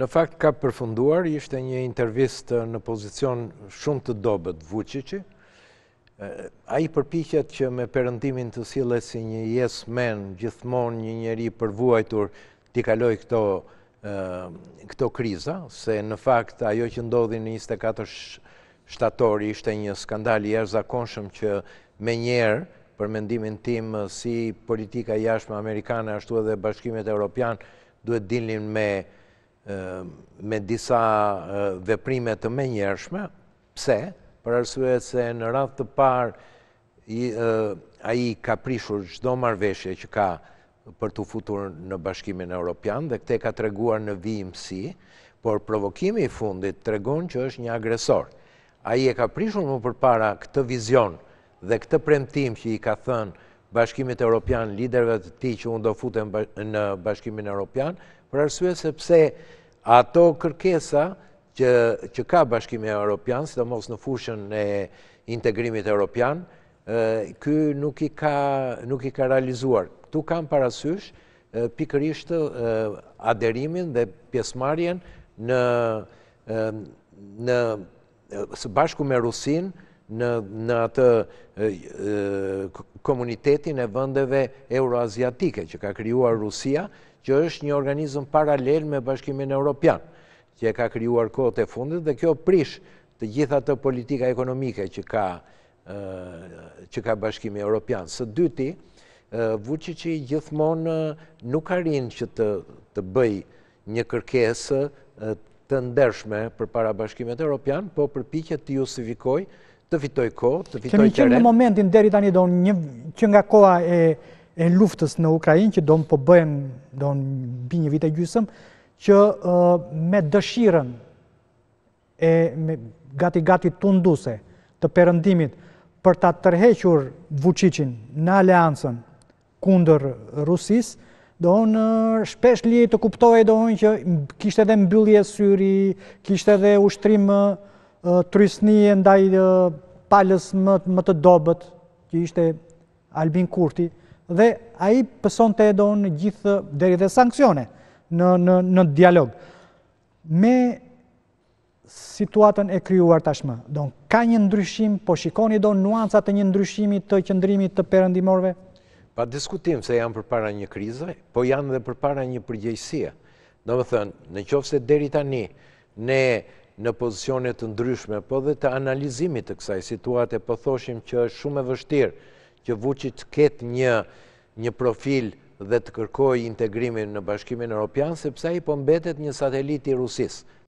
Në fakt ka përfunduar, ishte një intervist në pozicion shumë të dobet Vucici. A i përpichet që me përëndimin të sile si një yes man, gjithmon një njeri përvuajtur t'i kaloj këto, këto kriza, se në fakt ajo që ndodhi në 24 shtatori ishte një skandal i erë që me njerë, për mendimin tim, si politika jashme amerikane, ashtu edhe bashkimet e Europian, duhet dilin me Ehm, me disa eh, veprime të menjershme, pse, për arsue se në rath të par eh, a i ka prishur qdo marveshje që ka për të futur në bashkimin e Europian dhe këte ka të reguar në vijimësi, por provokimi i fundit të regon që është një agresor. A i e ka prishur më për para këtë vizion dhe këtë premtim që i ka thënë bashkimit e Europian, liderve të ti që unë do fute në bashkimin e Europian, për arsue se pse ato kërkesa që ka bashkimit e Europian, si të mos në fushën e integrimit e Europian, këj nuk i ka realizuar. Tu kam parasysh pikërisht aderimin dhe pjesmarjen në së bashku me Rusinë, në atë komunitetin e vëndeve euroaziatike që ka kryuar Rusia, që është një organizëm paralel me bashkimin e Europian, që e ka kryuar kote e fundit dhe kjo prish të gjitha të politika ekonomike që ka bashkimi e Europian. Së dyti, vëqë që i gjithmonë nuk arin që të bëj një kërkesë të ndershme për para bashkimet e Europian, po për të justifikoj të fitoj kohë, të fitoj teren. Kemi qënë në momentin deri tani do një që nga koha e luftës në Ukrajin, që do në përbëjmë, do në bi një vite gjysëm, që me dëshiren e gati-gati të nduse të përëndimit për ta tërhequr Vucicin në aleansën kunder Rusis, do në shpesh li të kuptoj do në që kishtë edhe mbyllje syri, kishtë edhe ushtrimë, trysni e ndaj palës më të dobet, që ishte Albin Kurti, dhe a i pëson të edo në gjithë deri dhe sankcione në dialog. Me situatën e kryuar tashmë, ka një ndryshim, po shikoni do nuancat e një ndryshimi të qëndrimit të përëndimorve? Pa diskutim se janë për para një krizë, po janë dhe për para një përgjëjsia. Do më thënë, në qofë se deri tani ne në pozicionet të ndryshme, po dhe të analizimit të kësaj situate, po thoshim që është shumë e vështirë që vuqit të ketë një profil dhe të kërkoj integrimin në bashkimin e Europian, sepse i po mbetet një satelit i Rusisë.